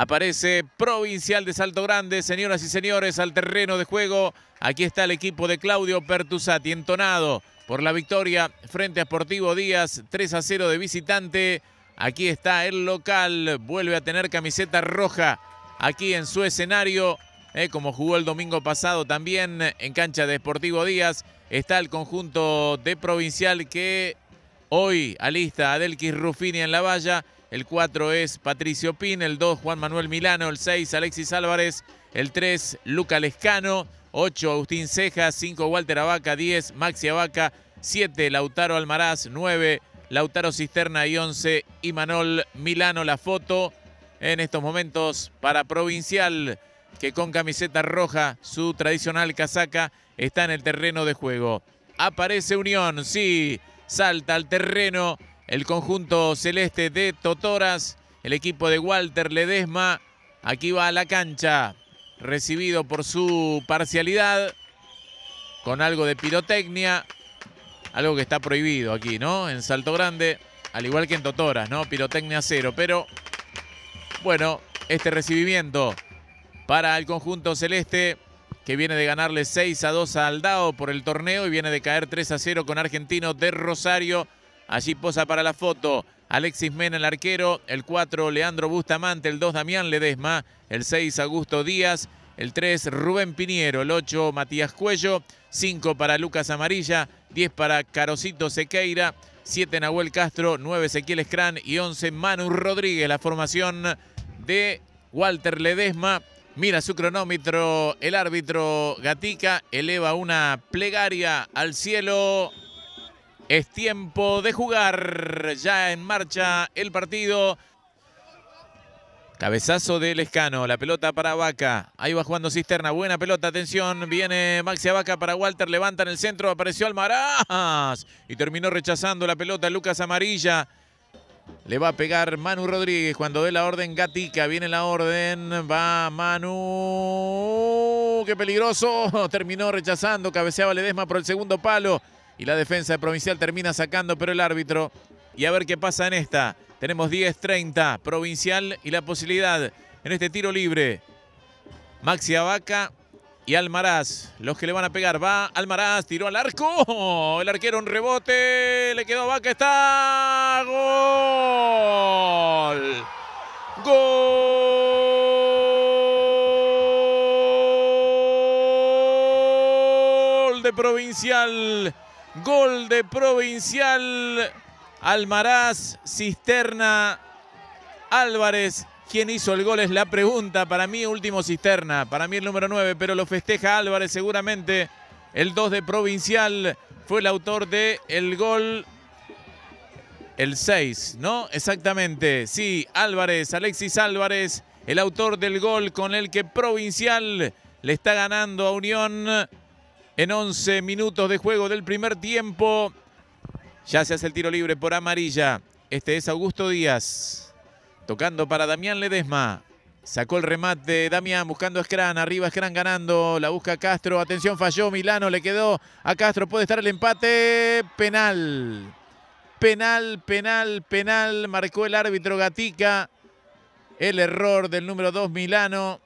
Aparece Provincial de Salto Grande, señoras y señores, al terreno de juego. Aquí está el equipo de Claudio Pertusati, entonado por la victoria frente a Sportivo Díaz, 3 a 0 de visitante. Aquí está el local, vuelve a tener camiseta roja aquí en su escenario, eh, como jugó el domingo pasado también en cancha de Sportivo Díaz. Está el conjunto de Provincial que hoy alista a Delquis Rufini en la valla el 4 es Patricio Pin, el 2 Juan Manuel Milano, el 6 Alexis Álvarez, el 3 Luca Lescano, 8 Agustín Cejas, 5 Walter Abaca, 10 Maxi Abaca, 7 Lautaro Almaraz, 9 Lautaro Cisterna y 11 Imanol Milano. La foto en estos momentos para Provincial, que con camiseta roja, su tradicional casaca, está en el terreno de juego. Aparece Unión, sí, salta al terreno el conjunto celeste de Totoras, el equipo de Walter Ledesma. Aquí va a la cancha, recibido por su parcialidad, con algo de pirotecnia, algo que está prohibido aquí, ¿no? En Salto Grande, al igual que en Totoras, ¿no? Pirotecnia cero, pero bueno, este recibimiento para el conjunto celeste que viene de ganarle 6 a 2 a Aldao por el torneo y viene de caer 3 a 0 con Argentino de Rosario Allí posa para la foto Alexis Mena, el arquero, el 4 Leandro Bustamante, el 2 Damián Ledesma, el 6 Augusto Díaz, el 3 Rubén Piniero, el 8 Matías Cuello, 5 para Lucas Amarilla, 10 para Carosito Sequeira, 7 Nahuel Castro, 9 Ezequiel Escrán y 11 Manu Rodríguez. La formación de Walter Ledesma. Mira su cronómetro, el árbitro Gatica eleva una plegaria al cielo. Es tiempo de jugar. Ya en marcha el partido. Cabezazo de Lescano, la pelota para Vaca. Ahí va jugando Cisterna, buena pelota, atención, viene Maxi Vaca para Walter, levanta en el centro, apareció Almaraz y terminó rechazando la pelota Lucas Amarilla. Le va a pegar Manu Rodríguez cuando dé la orden Gatica, viene la orden, va Manu. ¡Qué peligroso! Terminó rechazando, cabeceaba Ledesma por el segundo palo. Y la defensa de Provincial termina sacando, pero el árbitro. Y a ver qué pasa en esta. Tenemos 10-30, Provincial y la posibilidad en este tiro libre. Maxi Abaca y Almaraz, los que le van a pegar. Va Almaraz, tiró al arco. El arquero un rebote, le quedó a Abaca, está. ¡Gol! ¡Gol! De Provincial. Gol de Provincial. Almaraz, Cisterna, Álvarez. ¿Quién hizo el gol? Es la pregunta. Para mí, último Cisterna. Para mí, el número 9. Pero lo festeja Álvarez seguramente. El 2 de Provincial fue el autor del el gol. El 6, ¿no? Exactamente. Sí, Álvarez, Alexis Álvarez, el autor del gol con el que Provincial le está ganando a Unión en 11 minutos de juego del primer tiempo. Ya se hace el tiro libre por amarilla. Este es Augusto Díaz. Tocando para Damián Ledesma. Sacó el remate Damián buscando a Scran. Arriba Scran ganando. La busca Castro. Atención, falló Milano. Le quedó a Castro. Puede estar el empate. Penal. Penal, penal, penal. Marcó el árbitro Gatica. El error del número 2 Milano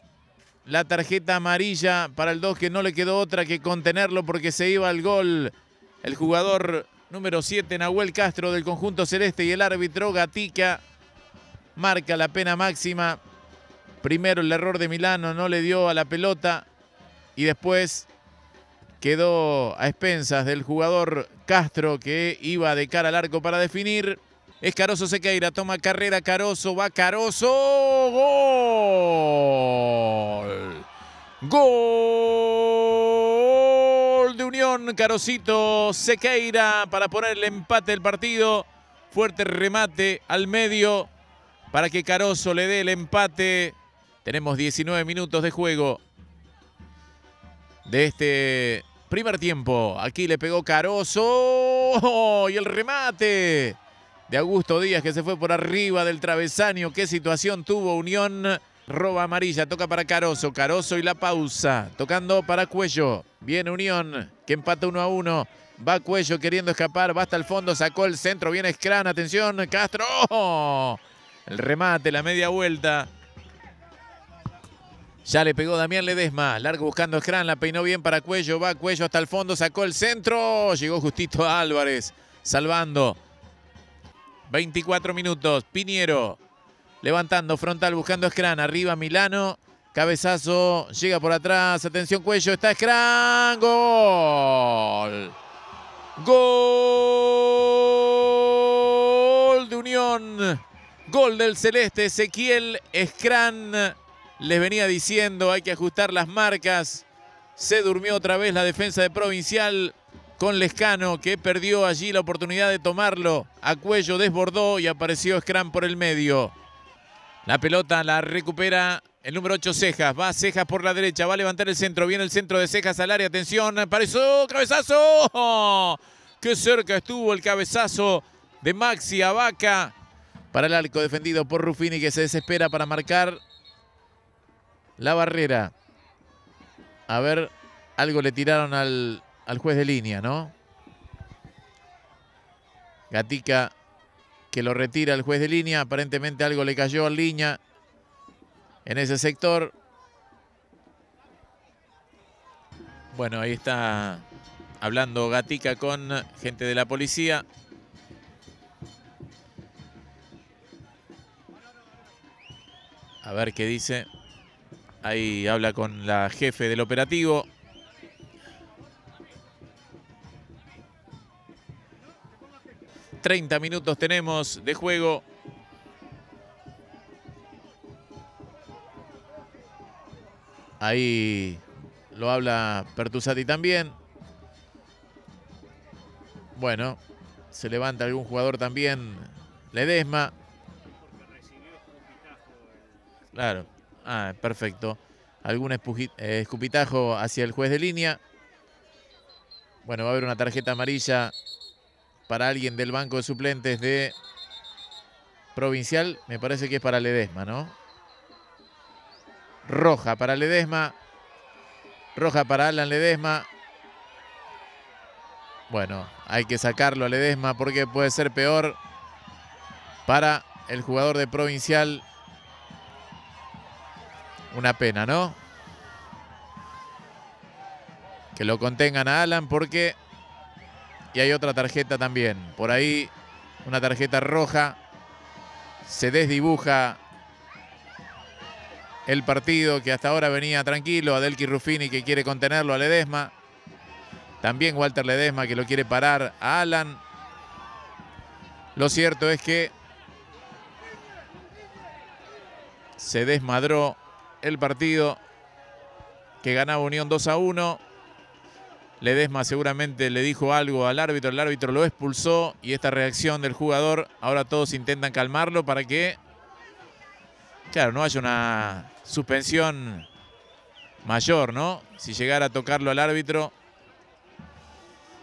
la tarjeta amarilla para el 2 que no le quedó otra que contenerlo porque se iba al gol. El jugador número 7, Nahuel Castro del conjunto celeste y el árbitro Gatica marca la pena máxima. Primero el error de Milano no le dio a la pelota y después quedó a expensas del jugador Castro que iba de cara al arco para definir. Es Caroso Sequeira, toma carrera Caroso, va Caroso, ¡gol! Gol de Unión, Carosito Sequeira para poner el empate del partido. Fuerte remate al medio para que Caroso le dé el empate. Tenemos 19 minutos de juego de este primer tiempo. Aquí le pegó Caroso y el remate de Augusto Díaz que se fue por arriba del travesaño. Qué situación tuvo Unión. Roba amarilla, toca para Caroso. Caroso y la pausa. Tocando para Cuello. Viene Unión, que empata uno a uno, Va Cuello queriendo escapar. Va hasta el fondo, sacó el centro. Viene Scran. Atención, Castro. El remate, la media vuelta. Ya le pegó Damián Ledesma. Largo buscando Scran. La peinó bien para Cuello. Va Cuello hasta el fondo, sacó el centro. Llegó justito Álvarez. Salvando. 24 minutos. Piniero. Levantando frontal, buscando Scran. Arriba Milano. Cabezazo. Llega por atrás. Atención, cuello. Está Scran. Gol. Gol de Unión. Gol del Celeste. Ezequiel Scran. Les venía diciendo, hay que ajustar las marcas. Se durmió otra vez la defensa de Provincial con Lescano, que perdió allí la oportunidad de tomarlo. A cuello desbordó y apareció Scran por el medio. La pelota la recupera el número 8, Cejas. Va Cejas por la derecha, va a levantar el centro. Viene el centro de Cejas al área. Atención, apareció, cabezazo. Qué cerca estuvo el cabezazo de Maxi Abaca. Para el arco defendido por Ruffini que se desespera para marcar la barrera. A ver, algo le tiraron al, al juez de línea, ¿no? Gatica que lo retira el juez de línea. Aparentemente algo le cayó a línea en ese sector. Bueno, ahí está hablando Gatica con gente de la policía. A ver qué dice. Ahí habla con la jefe del operativo. 30 minutos tenemos de juego. Ahí lo habla Pertusati también. Bueno, se levanta algún jugador también. Ledesma. Claro. Ah, perfecto. Algún eh, escupitajo hacia el juez de línea. Bueno, va a haber una tarjeta amarilla para alguien del banco de suplentes de Provincial. Me parece que es para Ledesma, ¿no? Roja para Ledesma. Roja para Alan Ledesma. Bueno, hay que sacarlo a Ledesma porque puede ser peor para el jugador de Provincial. Una pena, ¿no? Que lo contengan a Alan porque y hay otra tarjeta también. Por ahí una tarjeta roja. Se desdibuja el partido que hasta ahora venía tranquilo. Adelki Ruffini que quiere contenerlo a Ledesma. También Walter Ledesma que lo quiere parar a Alan. Lo cierto es que se desmadró el partido que ganaba Unión 2 a 1. Ledesma seguramente le dijo algo al árbitro, el árbitro lo expulsó y esta reacción del jugador, ahora todos intentan calmarlo para que, claro, no haya una suspensión mayor, ¿no? Si llegara a tocarlo al árbitro,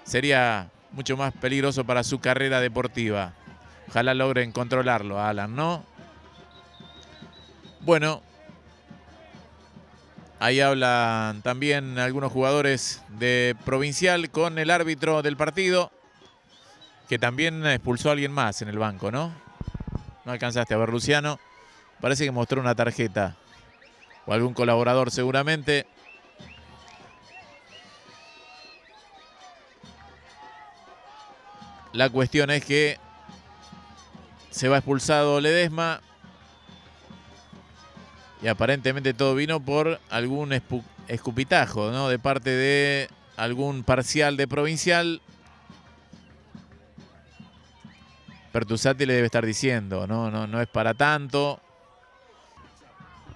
sería mucho más peligroso para su carrera deportiva. Ojalá logren controlarlo, Alan, ¿no? Bueno, Ahí hablan también algunos jugadores de Provincial con el árbitro del partido, que también expulsó a alguien más en el banco, ¿no? No alcanzaste a ver, Luciano. Parece que mostró una tarjeta. O algún colaborador seguramente. La cuestión es que se va expulsado Ledesma. Y aparentemente todo vino por algún escupitajo, ¿no? De parte de algún parcial de provincial. Pertusati le debe estar diciendo, no, no, no es para tanto.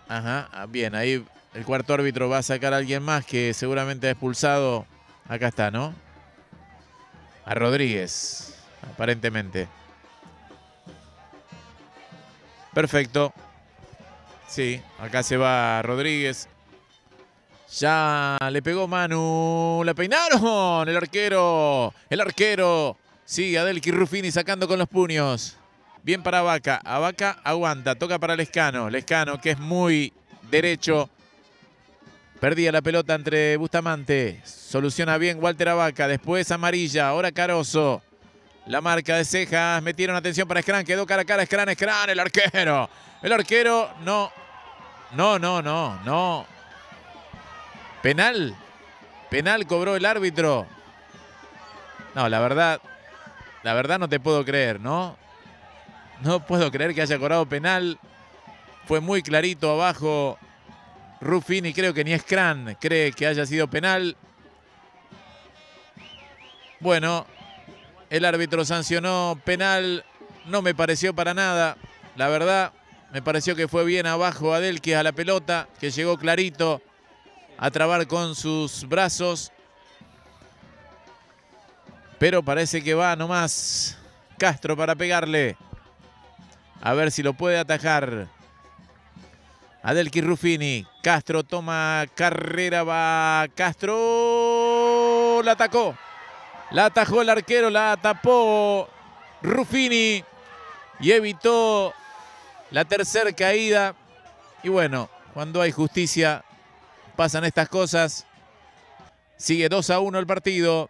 Ajá, ah, bien, ahí el cuarto árbitro va a sacar a alguien más que seguramente ha expulsado. Acá está, ¿no? A Rodríguez, aparentemente. Perfecto. Sí, acá se va Rodríguez. Ya le pegó Manu. La peinaron. El arquero. El arquero. Sí, Adelki Ruffini sacando con los puños. Bien para Abaca. Abaca aguanta. Toca para Lescano. Lescano que es muy derecho. Perdía la pelota entre Bustamante. Soluciona bien Walter Abaca. Después amarilla. Ahora Caroso. La marca de cejas. Metieron atención para Scran. Quedó cara a cara. Scran, Scran, el arquero. El arquero no no, no, no, no. Penal. Penal cobró el árbitro. No, la verdad, la verdad no te puedo creer, ¿no? No puedo creer que haya cobrado penal. Fue muy clarito abajo Ruffini, creo que ni Scran cree que haya sido penal. Bueno, el árbitro sancionó penal, no me pareció para nada, la verdad. Me pareció que fue bien abajo Adelkis a la pelota, que llegó clarito a trabar con sus brazos. Pero parece que va nomás Castro para pegarle. A ver si lo puede atajar. adelki Ruffini. Castro toma carrera, va Castro. La atacó. La atajó el arquero, la tapó Ruffini y evitó la tercera caída. Y bueno, cuando hay justicia pasan estas cosas. Sigue 2 a 1 el partido.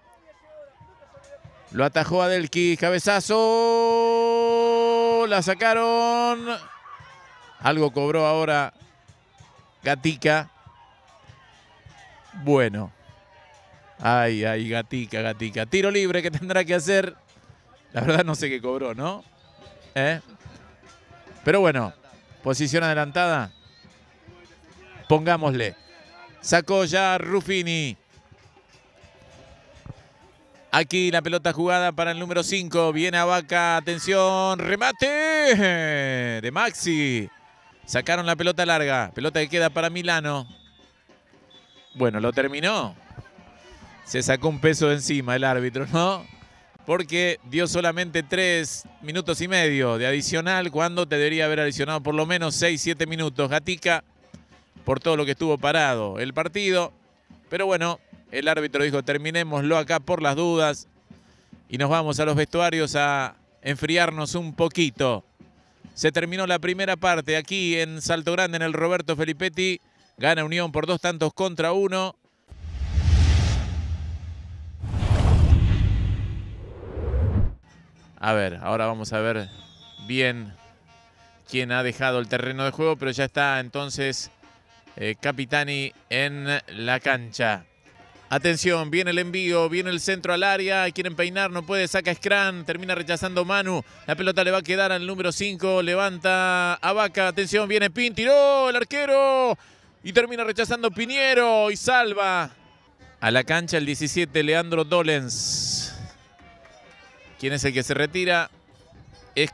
Lo atajó Adelki, cabezazo. La sacaron. Algo cobró ahora Gatica. Bueno. Ay, ay, Gatica, Gatica. Tiro libre que tendrá que hacer. La verdad no sé qué cobró, ¿no? ¿Eh? Pero bueno, posición adelantada. Pongámosle. Sacó ya Ruffini. Aquí la pelota jugada para el número 5. Viene a vaca. Atención. Remate de Maxi. Sacaron la pelota larga. Pelota que queda para Milano. Bueno, lo terminó. Se sacó un peso de encima el árbitro, ¿no? porque dio solamente tres minutos y medio de adicional cuando te debería haber adicionado por lo menos seis, siete minutos. Gatica, por todo lo que estuvo parado el partido. Pero bueno, el árbitro dijo, terminémoslo acá por las dudas y nos vamos a los vestuarios a enfriarnos un poquito. Se terminó la primera parte aquí en Salto Grande, en el Roberto Felipetti. Gana Unión por dos tantos contra uno. A ver, ahora vamos a ver bien quién ha dejado el terreno de juego, pero ya está entonces eh, Capitani en la cancha. Atención, viene el envío, viene el centro al área, quieren peinar, no puede, saca Scran, termina rechazando Manu, la pelota le va a quedar al número 5, levanta a Vaca, atención, viene Pin, tiró el arquero y termina rechazando Piniero y salva a la cancha el 17 Leandro Dolens. ¿Quién es el que se retira? Es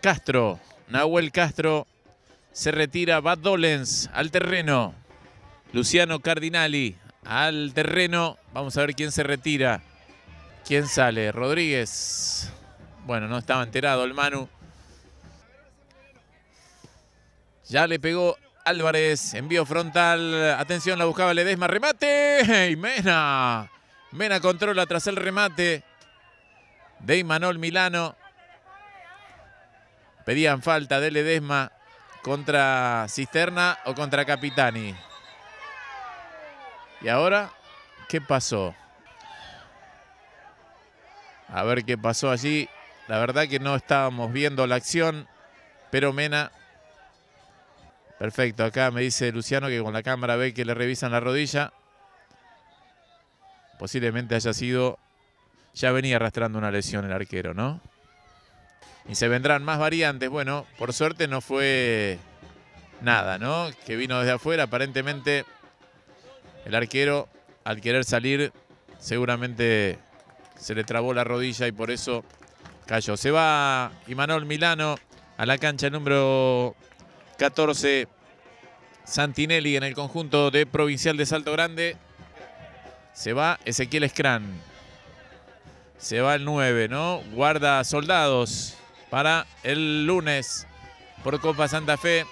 Castro. Nahuel Castro se retira. Bad Dolens al terreno. Luciano Cardinali al terreno. Vamos a ver quién se retira. ¿Quién sale? Rodríguez. Bueno, no estaba enterado el Manu. Ya le pegó Álvarez. Envío frontal. Atención, la buscaba Ledesma. Remate. Y Mena. Mena controla tras el remate de Imanol Milano. Pedían falta de Ledesma contra Cisterna o contra Capitani. Y ahora, ¿qué pasó? A ver qué pasó allí. La verdad que no estábamos viendo la acción, pero Mena... Perfecto, acá me dice Luciano que con la cámara ve que le revisan la rodilla. Posiblemente haya sido ya venía arrastrando una lesión el arquero, ¿no? Y se vendrán más variantes. Bueno, por suerte no fue nada, ¿no? Que vino desde afuera. Aparentemente el arquero, al querer salir, seguramente se le trabó la rodilla y por eso cayó. Se va Imanol Milano a la cancha número 14. Santinelli en el conjunto de Provincial de Salto Grande. Se va Ezequiel Scran. Se va el 9, ¿no? Guarda soldados para el lunes por Copa Santa Fe.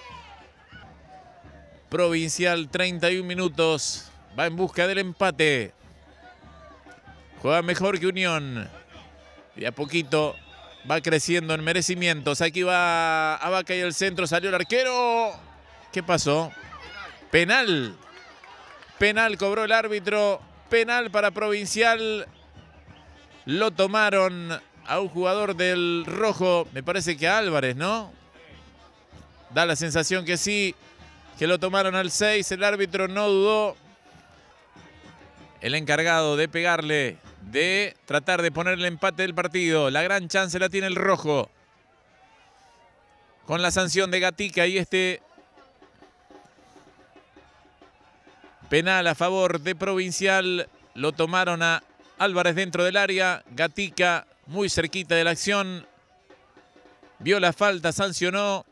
Provincial, 31 minutos. Va en busca del empate. Juega mejor que Unión. Y a poquito va creciendo en merecimientos. Aquí va Abaca y el centro. Salió el arquero. ¿Qué pasó? Penal. Penal cobró el árbitro. Penal para Provincial. Lo tomaron a un jugador del rojo, me parece que a Álvarez, ¿no? Da la sensación que sí, que lo tomaron al 6. El árbitro no dudó. El encargado de pegarle, de tratar de poner el empate del partido. La gran chance la tiene el rojo. Con la sanción de Gatica y este penal a favor de Provincial. Lo tomaron a Álvarez dentro del área, Gatica muy cerquita de la acción, vio la falta, sancionó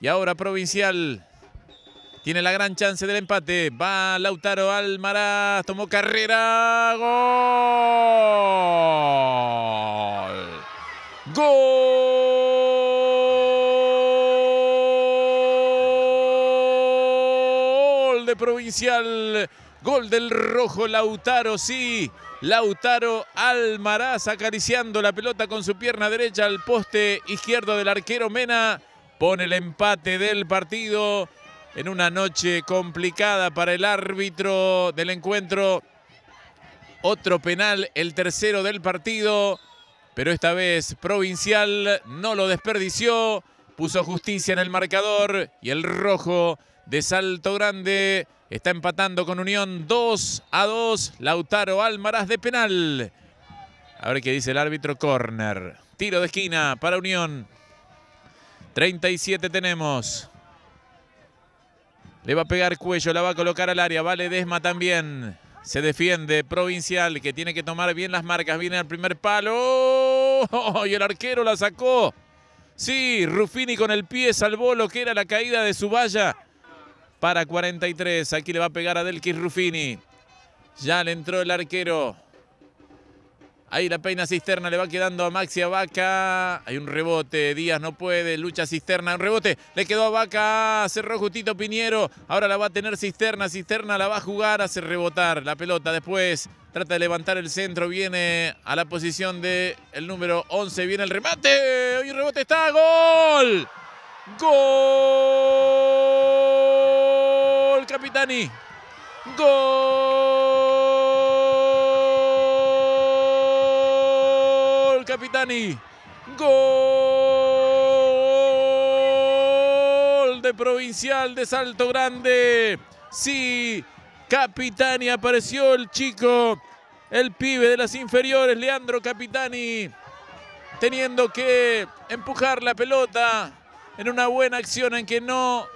y ahora Provincial tiene la gran chance del empate. Va Lautaro Almaraz, tomó carrera, gol. Gol de Provincial. Gol del rojo Lautaro, sí. Lautaro Almaraz acariciando la pelota con su pierna derecha al poste izquierdo del arquero Mena. Pone el empate del partido en una noche complicada para el árbitro del encuentro. Otro penal, el tercero del partido, pero esta vez Provincial no lo desperdició. Puso justicia en el marcador y el rojo de Salto Grande Está empatando con Unión 2 a 2. Lautaro Almaraz de penal. A ver qué dice el árbitro corner. Tiro de esquina para Unión. 37 tenemos. Le va a pegar cuello, la va a colocar al área. Vale Desma también. Se defiende Provincial, que tiene que tomar bien las marcas. Viene al primer palo. ¡Oh! Y el arquero la sacó. Sí, Ruffini con el pie salvó lo que era la caída de su valla para 43. Aquí le va a pegar a Delkis Ruffini. Ya le entró el arquero. Ahí la peina Cisterna le va quedando a Maxi Vaca. Hay un rebote. Díaz no puede. Lucha Cisterna. Un rebote. Le quedó a Vaca. Cerró justito Piñero. Ahora la va a tener Cisterna. Cisterna la va a jugar. Hace rebotar la pelota. Después trata de levantar el centro. Viene a la posición del el número 11. Viene el remate. Hoy un rebote está. ¡Gol! ¡Gol! Gol, Capitani. Gol, Capitani. Gol de Provincial de Salto Grande. Sí, Capitani apareció el chico, el pibe de las inferiores, Leandro Capitani, teniendo que empujar la pelota en una buena acción en que no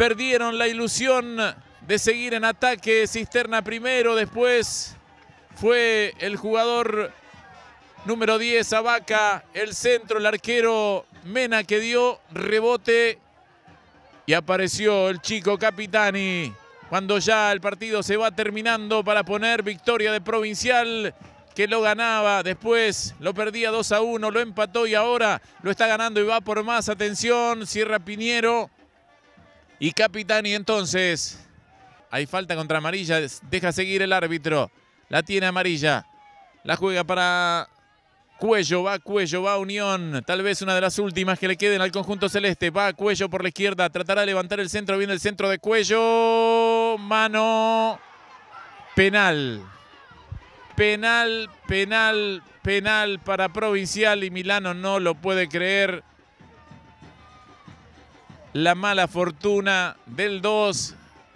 perdieron la ilusión de seguir en ataque. Cisterna primero, después fue el jugador número 10, Abaca, el centro, el arquero Mena que dio rebote y apareció el chico Capitani. Cuando ya el partido se va terminando para poner victoria de Provincial que lo ganaba, después lo perdía 2 a 1, lo empató y ahora lo está ganando y va por más. Atención, cierra Piñero y Capitani entonces. Hay falta contra Amarilla, deja seguir el árbitro. La tiene Amarilla, la juega para Cuello, va Cuello, va Unión. Tal vez una de las últimas que le queden al conjunto celeste. Va Cuello por la izquierda, tratará de levantar el centro, viene el centro de Cuello. Mano, penal. Penal, penal, penal para Provincial y Milano no lo puede creer la mala fortuna del 2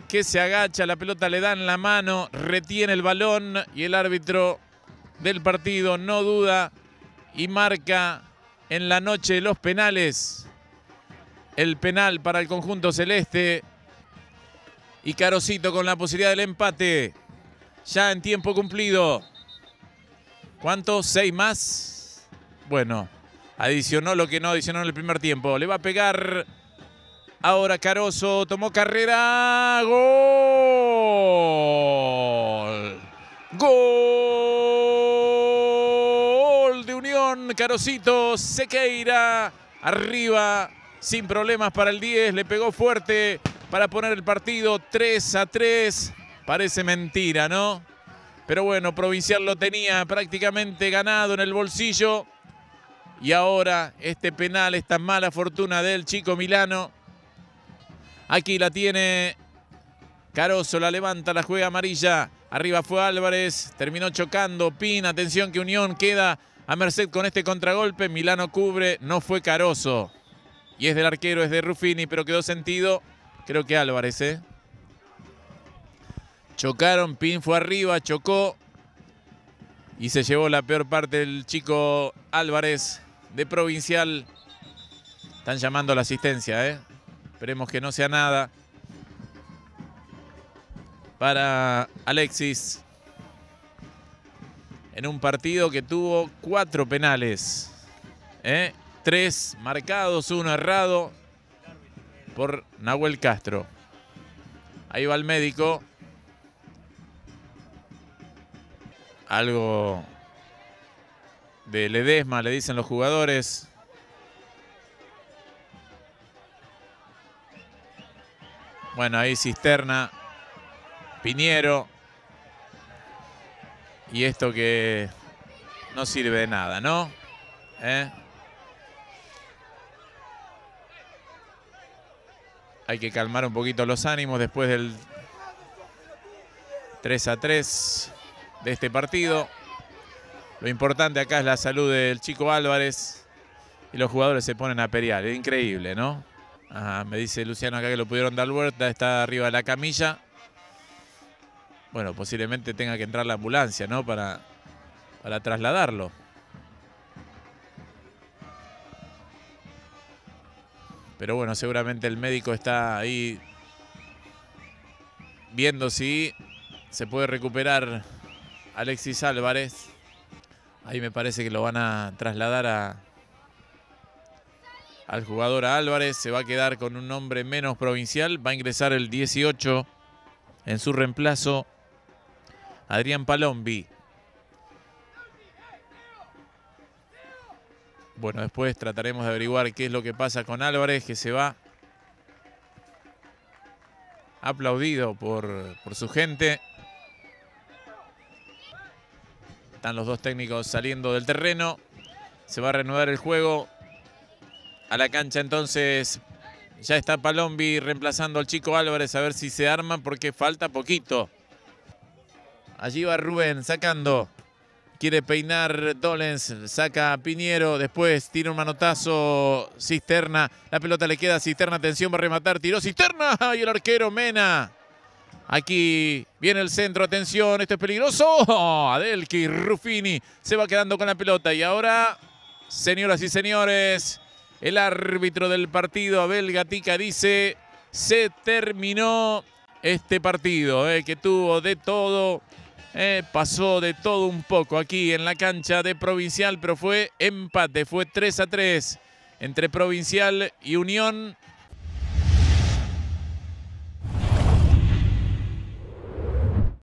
que se agacha, la pelota le dan la mano, retiene el balón y el árbitro del partido no duda y marca en la noche los penales el penal para el conjunto celeste y Carosito con la posibilidad del empate ya en tiempo cumplido. ¿Cuánto? ¿Seis más? Bueno, adicionó lo que no adicionó en el primer tiempo. Le va a pegar Ahora Caroso tomó carrera. Gol. Gol de Unión. Carosito Sequeira. Arriba. Sin problemas para el 10. Le pegó fuerte para poner el partido 3 a 3. Parece mentira, ¿no? Pero bueno, Provincial lo tenía prácticamente ganado en el bolsillo. Y ahora este penal, esta mala fortuna del chico Milano Aquí la tiene Caroso, la levanta, la juega amarilla. Arriba fue Álvarez, terminó chocando. Pin, atención que Unión queda a merced con este contragolpe. Milano cubre, no fue Caroso. Y es del arquero, es de Ruffini, pero quedó sentido. Creo que Álvarez, ¿eh? Chocaron, Pin fue arriba, chocó. Y se llevó la peor parte del chico Álvarez de Provincial. Están llamando a la asistencia, ¿eh? Esperemos que no sea nada. Para Alexis. En un partido que tuvo cuatro penales. ¿eh? Tres marcados, uno errado por Nahuel Castro. Ahí va el médico. Algo de Ledesma, le dicen los jugadores. Bueno, ahí Cisterna, Piñero. Y esto que no sirve de nada, ¿no? ¿Eh? Hay que calmar un poquito los ánimos después del 3 a 3 de este partido. Lo importante acá es la salud del chico Álvarez y los jugadores se ponen a pelear. Es increíble, ¿no? me dice Luciano acá que lo pudieron dar vuelta, está arriba de la camilla. Bueno, posiblemente tenga que entrar la ambulancia, ¿no? Para, para trasladarlo. Pero bueno, seguramente el médico está ahí viendo si se puede recuperar Alexis Álvarez. Ahí me parece que lo van a trasladar a, al jugador Álvarez. Se va a quedar con un nombre menos provincial. Va a ingresar el 18 en su reemplazo. Adrián Palombi. Bueno, después trataremos de averiguar qué es lo que pasa con Álvarez, que se va aplaudido por, por su gente. Están los dos técnicos saliendo del terreno. Se va a reanudar el juego. A la cancha entonces ya está Palombi reemplazando al chico Álvarez a ver si se arma porque falta poquito. Allí va Rubén sacando. Quiere peinar Dolens, saca a Piñero, después tira un manotazo Cisterna, la pelota le queda a Cisterna, atención, va a rematar, tiró Cisterna y el arquero Mena. Aquí viene el centro, atención, esto es peligroso. Adelki, Ruffini se va quedando con la pelota y ahora, señoras y señores, el árbitro del partido, Abel Gatica, dice, se terminó este partido, eh, que tuvo de todo, eh, pasó de todo un poco aquí en la cancha de Provincial, pero fue empate, fue 3 a 3 entre Provincial y Unión.